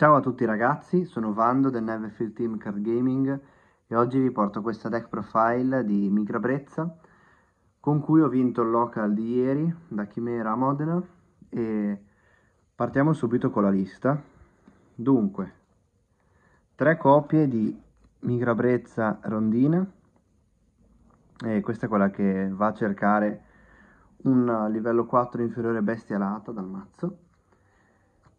Ciao a tutti ragazzi, sono Vando del Neverfield Team Card Gaming e oggi vi porto questa deck profile di Migrabrezza con cui ho vinto il local di ieri da Chimera a Modena e partiamo subito con la lista. Dunque, tre copie di Migrabrezza rondina e questa è quella che va a cercare un livello 4 inferiore bestialata dal mazzo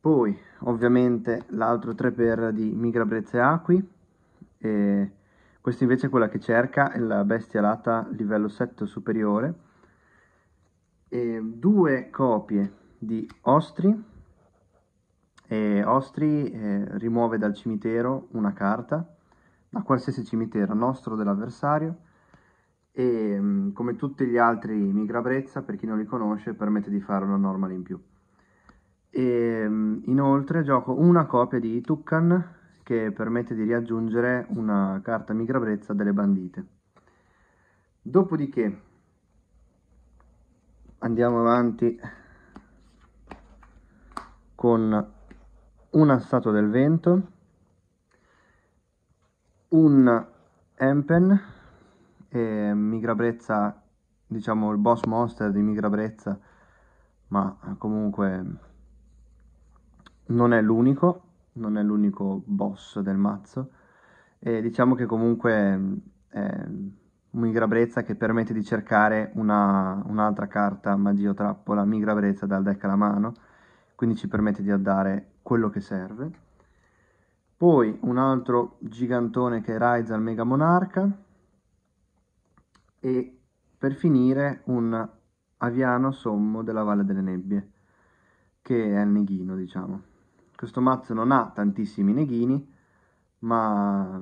poi ovviamente l'altro 3x di Migra e Acqui, e questa invece è quella che cerca, è la bestia lata livello 7 superiore, e due copie di Ostri, e Ostri eh, rimuove dal cimitero una carta, da qualsiasi cimitero nostro dell'avversario, e mm, come tutti gli altri Migrabrezza, per chi non li conosce, permette di fare una normal in più e ehm, inoltre gioco una copia di Tukkan che permette di riaggiungere una carta migrabrezza delle bandite. Dopodiché andiamo avanti con un assato del vento, un Empen, e migrabrezza, diciamo il boss monster di migrabrezza, ma comunque non è l'unico, non è l'unico boss del mazzo, e diciamo che comunque è un'Igra Brezza che permette di cercare una, un'altra carta Magia Trappola, Migra Brezza dal deck alla mano, quindi ci permette di addare quello che serve. Poi un altro gigantone che è Rise al Mega Monarca e per finire un Aviano Sommo della Valle delle Nebbie, che è il neghino diciamo. Questo mazzo non ha tantissimi neghini, ma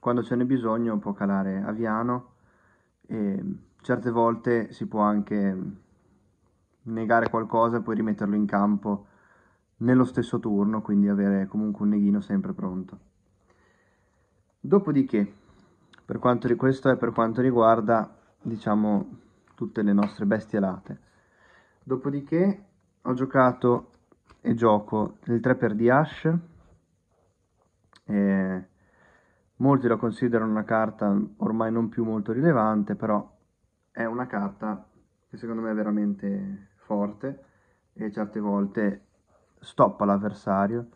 quando ce n'è bisogno può calare Aviano e certe volte si può anche negare qualcosa e poi rimetterlo in campo nello stesso turno, quindi avere comunque un neghino sempre pronto. Dopodiché, per quanto, questo è per quanto riguarda, diciamo, tutte le nostre bestie alate. Dopodiché ho giocato e gioco il 3 per Dash. molti la considerano una carta ormai non più molto rilevante, però è una carta che secondo me è veramente forte e certe volte stoppa l'avversario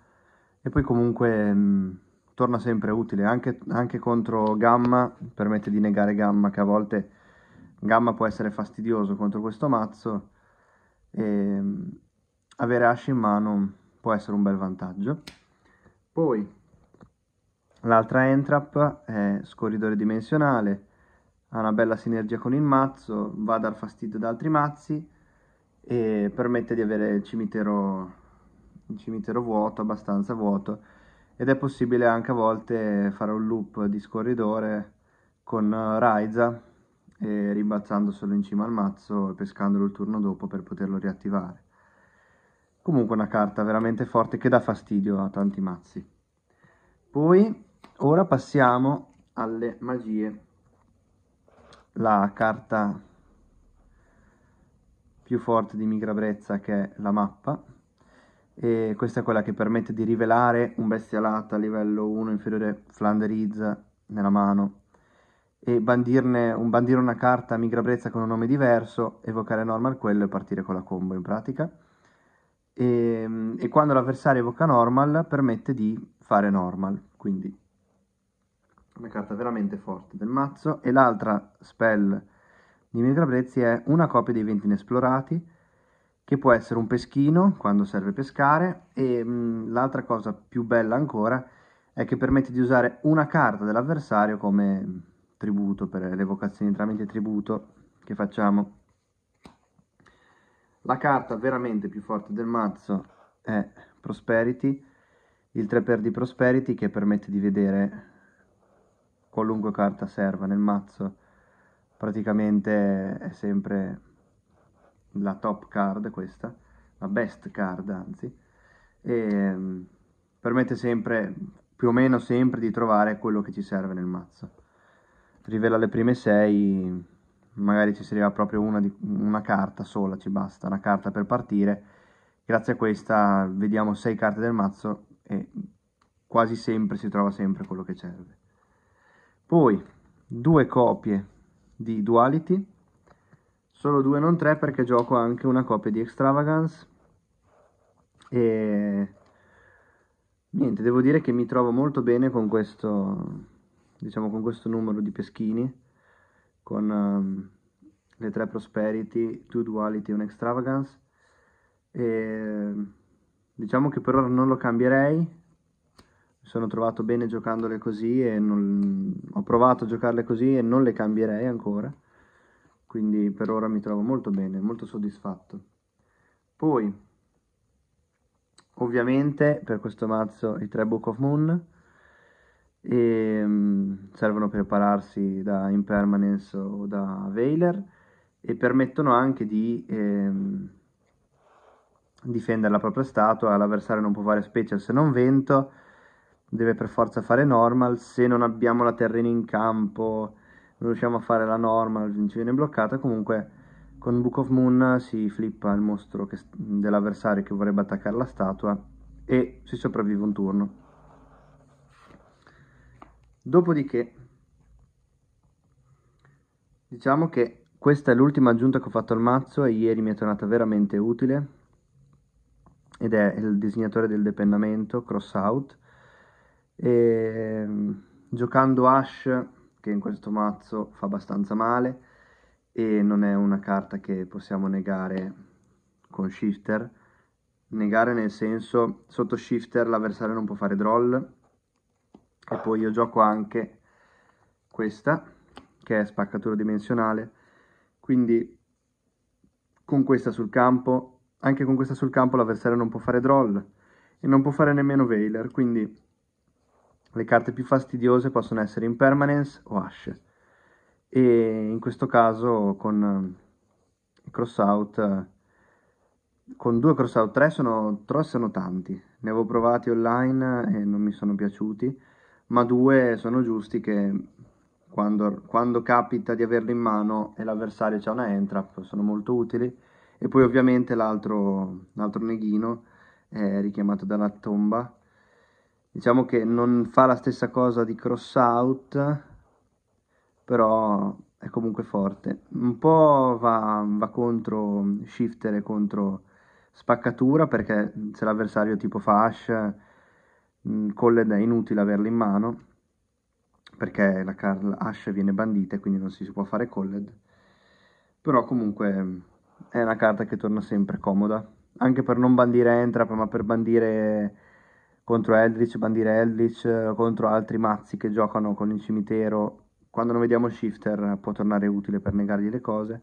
e poi comunque mh, mm, torna sempre utile anche, anche, contro Gamma permette di negare Gamma che a volte Gamma può essere fastidioso contro questo mazzo e, mm, avere asce in mano può essere un bel vantaggio. Poi l'altra entrap è scorridore dimensionale, ha una bella sinergia con il mazzo, va dal fastidio ad altri mazzi e permette di avere il cimitero, il cimitero vuoto, abbastanza vuoto ed è possibile anche a volte fare un loop di scorridore con eh, Raiza e ribalzando solo in cima al mazzo e pescandolo il turno dopo per poterlo riattivare. Comunque una carta veramente forte che dà fastidio a tanti mazzi. Poi, ora passiamo alle magie. La carta più forte di migrabrezza che è la mappa. E questa è quella che permette di rivelare un bestialata a livello 1 inferiore Flanderiz nella mano e bandirne, un, bandire una carta migrabrezza con un nome diverso, evocare normal quello e partire con la combo in pratica e, ehm, e quando l'avversario evoca normal permette di fare normal, quindi una carta veramente forte del mazzo e l'altra spell di Mitrabrezzi è una copia dei venti inesplorati che può essere un peschino quando serve pescare e mh, mm, l'altra cosa più bella ancora è che permette di usare una carta dell'avversario come tributo per le evocazioni tramite tributo che facciamo la carta veramente più forte del mazzo è Prosperity, il 3x di Prosperity che permette di vedere qualunque carta serva nel mazzo. Praticamente è sempre la top card questa, la best card anzi, e mm, permette sempre, più o meno sempre, di trovare quello che ci serve nel mazzo. Rivela le prime 6 magari ci serviva proprio una, di, una carta sola, ci basta, una carta per partire. Grazie a questa vediamo 6 carte del mazzo e quasi sempre si trova sempre quello che serve. Poi due copie di Duality, solo due non tre perché gioco anche una copia di Extravagance e niente, devo dire che mi trovo molto bene con questo, diciamo, con questo numero di peschini con um, le tre prosperity, two duality e un extravagance. E, diciamo che per ora non lo cambierei, mi sono trovato bene giocandole così e non, ho provato a giocarle così e non le cambierei ancora, quindi per ora mi trovo molto bene, molto soddisfatto. Poi, ovviamente per questo mazzo i tre Book of Moon, e mh, mm, servono per pararsi da impermanence o da veiler e permettono anche di ehm, difendere la propria statua, l'avversario non può fare special se non vento, deve per forza fare normal, se non abbiamo la terrena in campo non riusciamo a fare la normal, ci viene bloccata, comunque con Book of Moon si flippa il mostro che, dell'avversario che vorrebbe attaccare la statua e si sopravvive un turno. Dopodiché diciamo che questa è l'ultima aggiunta che ho fatto al mazzo e ieri mi è tornata veramente utile ed è il disegnatore del depennamento, Crossout. E, mm, giocando Ash, che in questo mazzo fa abbastanza male e non è una carta che possiamo negare con Shifter, negare nel senso sotto Shifter l'avversario non può fare draw e poi io gioco anche questa che è spaccatura dimensionale quindi con questa sul campo anche con questa sul campo l'avversario non può fare draw e non può fare nemmeno veiler quindi le carte più fastidiose possono essere impermanence o asce e in questo caso con i eh, cross out eh, con due cross out 3 sono, sono tanti ne avevo provati online e non mi sono piaciuti ma due sono giusti che quando, quando capita di averli in mano e l'avversario ha una entrap sono molto utili e poi ovviamente l'altro, neghino è richiamato dalla tomba diciamo che non fa la stessa cosa di cross out però è comunque forte un po' va, va contro shifter e contro spaccatura perché se l'avversario tipo fa hash Mm, con l'ed è inutile averla in mano perché la Carl Ash viene bandita e quindi non si può fare Colled però comunque mm, è una carta che torna sempre comoda anche per non bandire Entrap ma per bandire contro Eldritch, bandire Eldritch eh, contro altri mazzi che giocano con il cimitero quando non vediamo Shifter può tornare utile per negargli le cose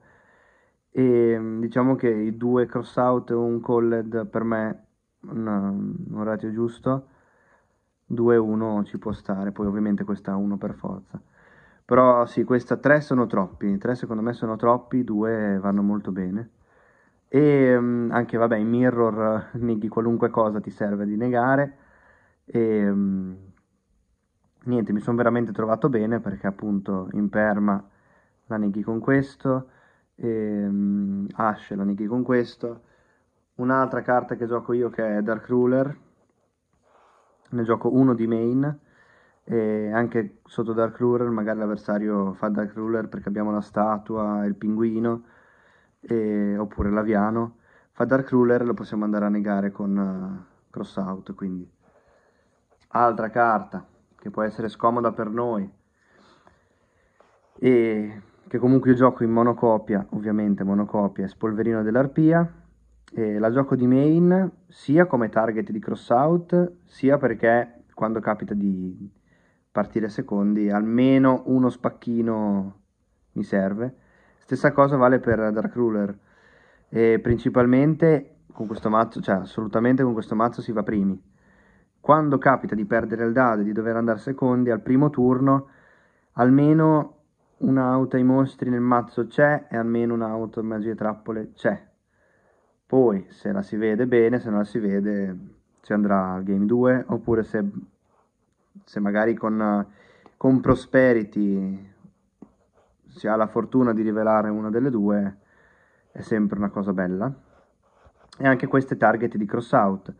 e mm, diciamo che i due cross out e un Colled per me un, un ratio giusto 2-1 ci può stare, poi ovviamente questa 1 per forza. Però sì, questa 3 sono troppi, 3 secondo me sono troppi, 2 vanno molto bene. E mm, anche, vabbè, in mirror neghi qualunque cosa ti serve di negare. E mm, niente, mi sono veramente trovato bene perché appunto in perma la neghi con questo, e, um, la neghi con questo. Un'altra carta che gioco io che è Dark Ruler, ne gioco uno di main e anche sotto Dark Ruler magari l'avversario fa Dark Ruler perché abbiamo la statua, il pinguino e, oppure l'aviano fa Dark Ruler e lo possiamo andare a negare con uh, eh, Cross Out quindi altra carta che può essere scomoda per noi e che comunque io gioco in monocopia ovviamente monocopia e Spolverino dell'Arpia eh, la gioco di main sia come target di cross out sia perché quando capita di partire secondi almeno uno spacchino mi serve. Stessa cosa vale per Dark Ruler. E principalmente con questo mazzo, cioè assolutamente con questo mazzo si va primi. Quando capita di perdere il dado e di dover andare secondi al primo turno, almeno un'auto ai mostri nel mazzo c'è e almeno un'auto magie trappole c'è poi se la si vede bene, se non la si vede si andrà al game 2 oppure se, se magari con, con Prosperity si ha la fortuna di rivelare una delle due è sempre una cosa bella. E anche queste target di cross out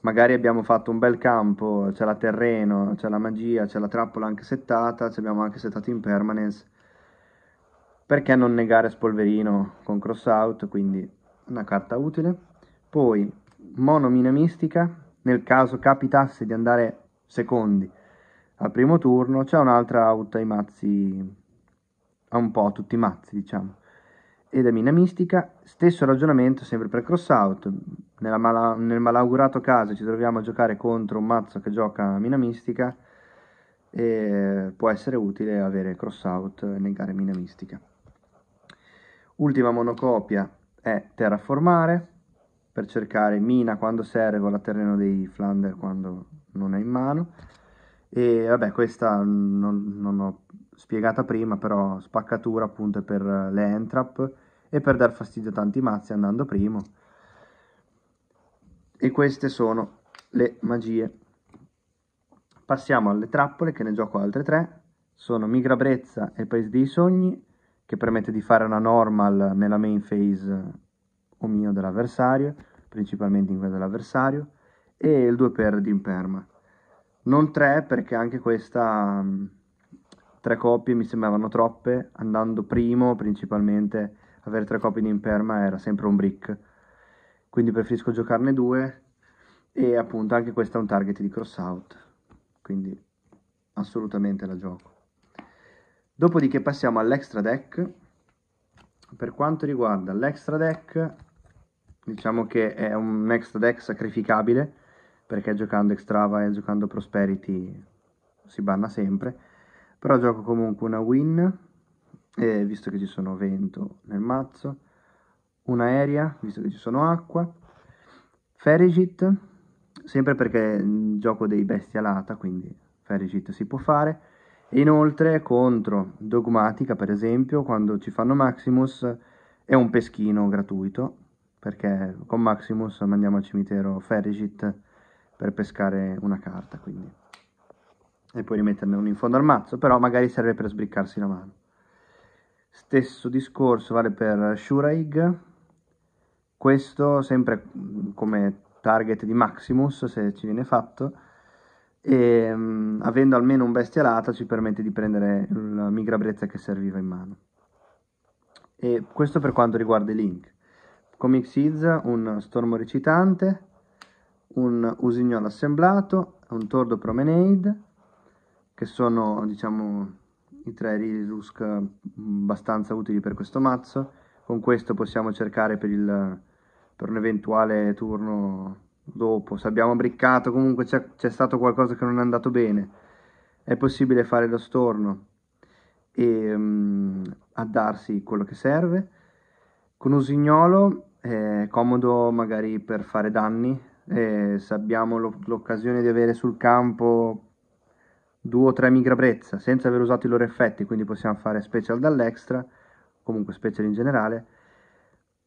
magari abbiamo fatto un bel campo, c'è la terreno, c'è la magia, c'è la trappola anche settata, ci abbiamo anche settato in permanence. Perché non negare spolverino con cross out? Quindi una carta utile. Poi monomina mistica, nel caso capitasse di andare secondi al primo turno, c'è un'altra out ai mazzi, a un po' tutti i mazzi diciamo. Ed è mina mistica, stesso ragionamento sempre per cross out, mala, nel malaugurato caso ci troviamo a giocare contro un mazzo che gioca mina mistica, e può essere utile avere cross out e negare mina mistica. Ultima monocopia è terraformare per cercare mina quando serve o la terreno dei Flander quando non è in mano e vabbè questa non, non ho spiegata prima però spaccatura appunto per le entrap e per dar fastidio a tanti mazzi andando primo e queste sono le magie passiamo alle trappole che ne gioco altre tre sono Migrabrezza e Paese dei Sogni che permette di fare una normal nella main phase o mio dell'avversario, principalmente in quella dell'avversario, e il 2x di imperma. Non 3 perché anche questa mm, tre coppie mi sembravano troppe, andando primo principalmente avere tre coppie di imperma era sempre un brick. Quindi preferisco giocarne due e appunto anche questa è un target di cross out, quindi assolutamente la gioco. Dopodiché passiamo all'extra deck. Per quanto riguarda l'extra deck, diciamo che è un extra deck sacrificabile, perché giocando Extrava e giocando Prosperity si banna sempre. Però gioco comunque una win, eh, visto che ci sono vento nel mazzo, un'aerea, visto che ci sono acqua, Ferrigit, sempre perché gioco dei bestia lata, quindi Ferrigit si può fare, Inoltre contro Dogmatica, per esempio, quando ci fanno Maximus è un peschino gratuito, perché con Maximus mandiamo al cimitero Ferrigit per pescare una carta, quindi. E poi rimetterne uno in fondo al mazzo, però magari serve per sbriccarsi la mano. Stesso discorso vale per Shuraig, questo sempre come target di Maximus, se ci viene fatto, e um, avendo almeno un bestia alata ci permette di prendere la migra brezza che serviva in mano. E questo per quanto riguarda i link. Comic Seeds, un stormo recitante, un usignolo assemblato, un tordo promenade, che sono diciamo i tre Rilusk mm, abbastanza utili per questo mazzo. Con questo possiamo cercare per, il, per un eventuale turno dopo, se abbiamo briccato, comunque c'è, stato qualcosa che non è andato bene, è possibile fare lo storno e um, darsi quello che serve. Con usignolo eh, è comodo magari per fare danni, eh, se abbiamo l'occasione di avere sul campo due o tre migrabrezza senza aver usato i loro effetti, quindi possiamo fare special dall'extra, comunque special in generale,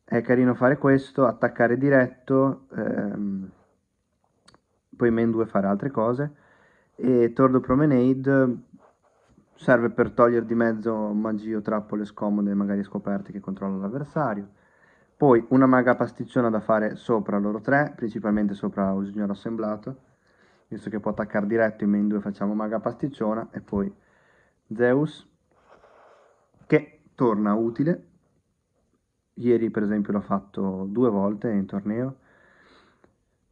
è carino fare questo, attaccare diretto, ehm, poi main 2 fare altre cose, e Tordo Promenade serve per togliere di mezzo magie o trappole scomode magari scoperte che controllano l'avversario. Poi una maga pasticciona da fare sopra loro tre, principalmente sopra Usignor Assemblato, visto che può attaccare diretto in main 2 facciamo maga pasticciona e poi Zeus che torna utile Ieri per esempio l'ho fatto due volte in torneo,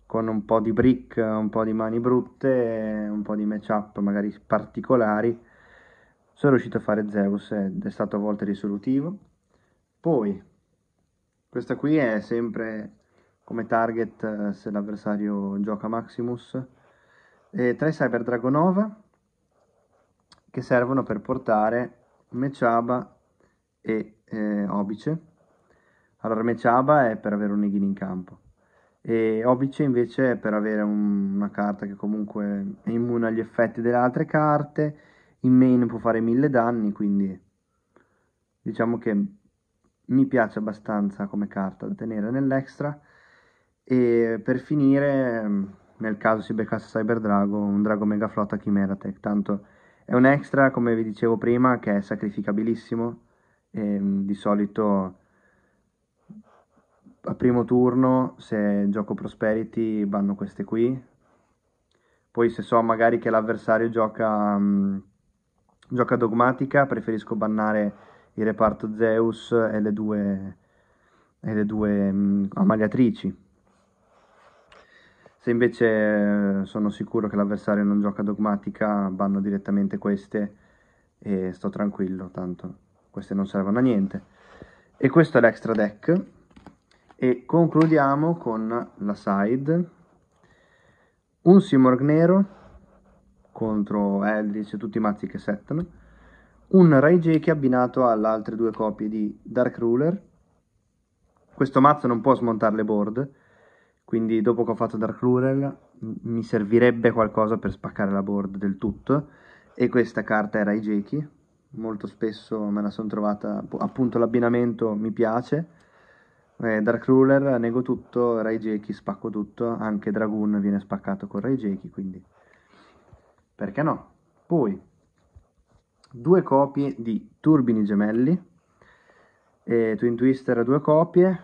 con un po' di brick, un po' di mani brutte, un po' di match-up magari particolari, sono riuscito a fare Zeus ed è stato a volte risolutivo. Poi, questa qui è sempre come target eh, se l'avversario gioca Maximus, e tra Cyber Dragonova, che servono per portare Mechaba e eh, Obice, All'Armeciaba è per avere un Neghin in campo e Obice invece è per avere un, una carta che comunque è immune agli effetti delle altre carte, in main può fare mille danni, quindi diciamo che mi piace abbastanza come carta da tenere nell'extra e per finire nel caso si beccasse Cyber Drago un Drago Mega Flotta Chimera tanto è un extra come vi dicevo prima che è sacrificabilissimo e ehm, di solito a primo turno se gioco Prosperity vanno queste qui, poi se so magari che l'avversario gioca, um, gioca dogmatica preferisco bannare il reparto Zeus e le due, e le due um, ammaliatrici. Se invece eh, sono sicuro che l'avversario non gioca dogmatica, vanno direttamente queste e sto tranquillo, tanto queste non servono a niente. E questo è l'extra deck. E concludiamo con la side. Un Simorg nero contro Eldritch e tutti i mazzi che settano. Un Raijeki abbinato alle altre due copie di Dark Ruler. Questo mazzo non può smontare le board, quindi dopo che ho fatto Dark Ruler mi servirebbe qualcosa per spaccare la board del tutto. E questa carta era Raijeki, molto spesso me la sono trovata, appunto l'abbinamento mi piace eh, Dark Ruler, nego tutto, Raijeki spacco tutto, anche Dragoon viene spaccato con Raijeki, quindi perché no? Poi due copie di Turbini Gemelli, eh, Twin Twister due copie,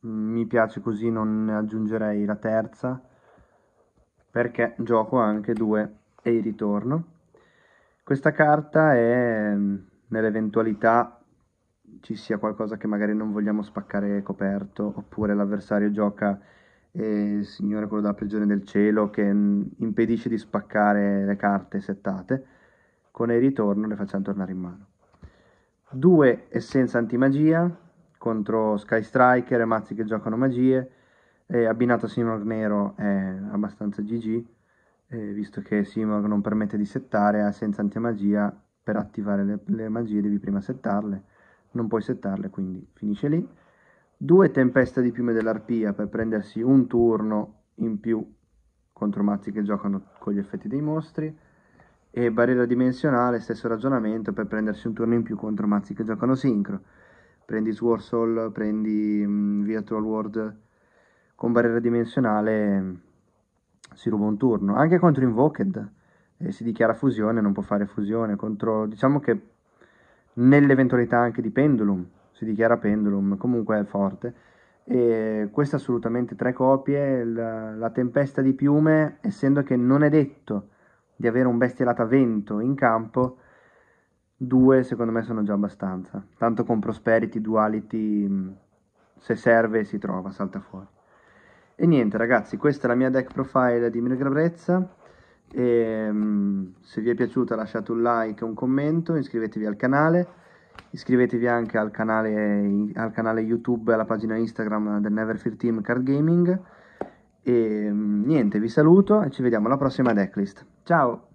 mi piace così, non aggiungerei la terza, perché gioco anche due e il ritorno. Questa carta è mm, nell'eventualità ci sia qualcosa che magari non vogliamo spaccare coperto, oppure l'avversario gioca eh, il signore quello della prigione del cielo che impedisce di spaccare le carte settate, con il ritorno le facciamo tornare in mano. Due essenza antimagia contro Sky Striker e mazzi che giocano magie, e abbinato a Simon Nero è abbastanza GG, eh, visto che Simon non permette di settare, ha senza antimagia, per attivare le, le magie devi prima settarle non puoi settarle, quindi finisce lì. Due tempeste di piume dell'arpia per prendersi un turno in più contro mazzi che giocano con gli effetti dei mostri. E barriera dimensionale, stesso ragionamento per prendersi un turno in più contro mazzi che giocano sincro. Prendi Sword Soul, prendi mh, Via World con barriera dimensionale mh, si ruba un turno. Anche contro Invoked eh, si dichiara fusione, non può fare fusione. Contro, diciamo che nell'eventualità anche di Pendulum, si dichiara Pendulum, comunque è forte. E queste assolutamente tre copie, la, la tempesta di piume, essendo che non è detto di avere un bestialata vento in campo, due secondo me sono già abbastanza. Tanto con Prosperity, Duality, mm, se serve si trova, salta fuori. E niente ragazzi, questa è la mia deck profile di Miracle Brezza e, ehm, se vi è piaciuta lasciate un like e un commento, iscrivetevi al canale, iscrivetevi anche al canale, al canale YouTube e alla pagina Instagram del Never Fear Team Card Gaming. E ehm, niente, vi saluto e ci vediamo alla prossima decklist. Ciao!